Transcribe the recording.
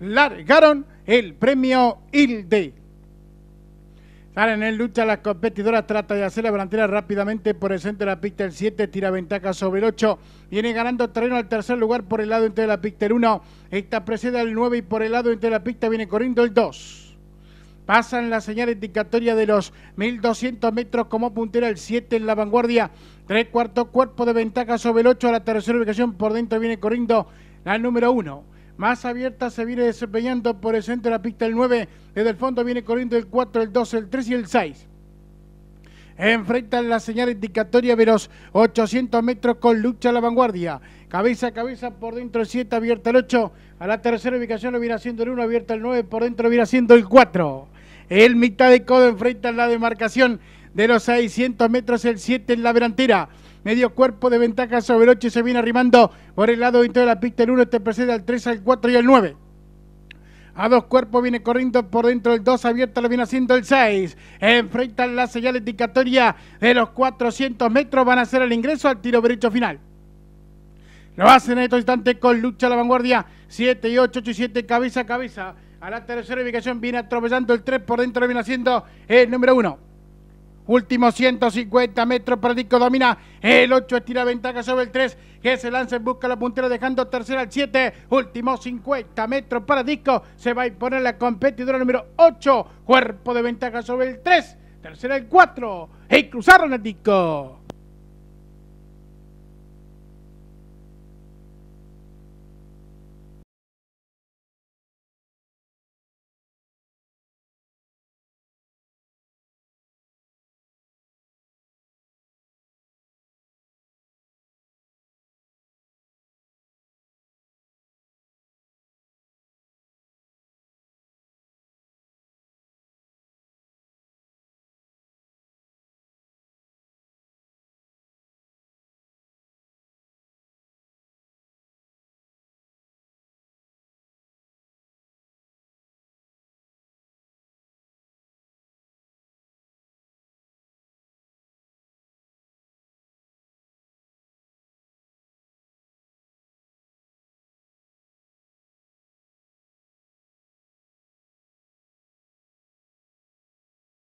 largaron el premio ILDE. Salen en lucha las competidoras, trata de hacer la delantera rápidamente por el centro de la pista el 7, tira ventaja sobre el 8, viene ganando terreno al tercer lugar por el lado entre la pista el 1, esta precede al 9 y por el lado entre la pista viene corriendo el 2. Pasan la señal indicatoria de los 1200 metros como puntera el 7 en la vanguardia. Tres cuartos cuerpo de ventaja sobre el 8 a la tercera ubicación. Por dentro viene corriendo la número 1 más abierta se viene desempeñando por el centro de la pista el 9, desde el fondo viene corriendo el 4, el 2, el 3 y el 6. Enfrentan la señal indicatoria de los 800 metros con lucha a la vanguardia. Cabeza a cabeza por dentro el 7, abierta el 8. A la tercera ubicación lo viene haciendo el 1, abierta el 9, por dentro lo viene haciendo el 4. El mitad de codo enfrenta la demarcación de los 600 metros, el 7 en la delantera. Medio cuerpo de ventaja sobre el 8 se viene arrimando por el lado dentro de la pista. El 1 te precede al 3, al 4 y al 9. A dos cuerpos viene corriendo por dentro el 2 abierto, lo viene haciendo el 6. Enfrentan la señal indicatoria de los 400 metros. Van a hacer el ingreso al tiro derecho final. Lo hacen en estos instantes con lucha a la vanguardia. 7 y 8, 8 y 7, cabeza a cabeza. A la tercera ubicación viene atropellando el 3 por dentro, lo viene haciendo el número 1. Último 150 metros para Disco Domina. El 8 estira ventaja sobre el 3. Que se lanza en busca de la puntera dejando tercera al 7. Último 50 metros para Disco. Se va a imponer la competidora número 8. Cuerpo de ventaja sobre el 3. Tercera el 4. Y cruzaron el Disco.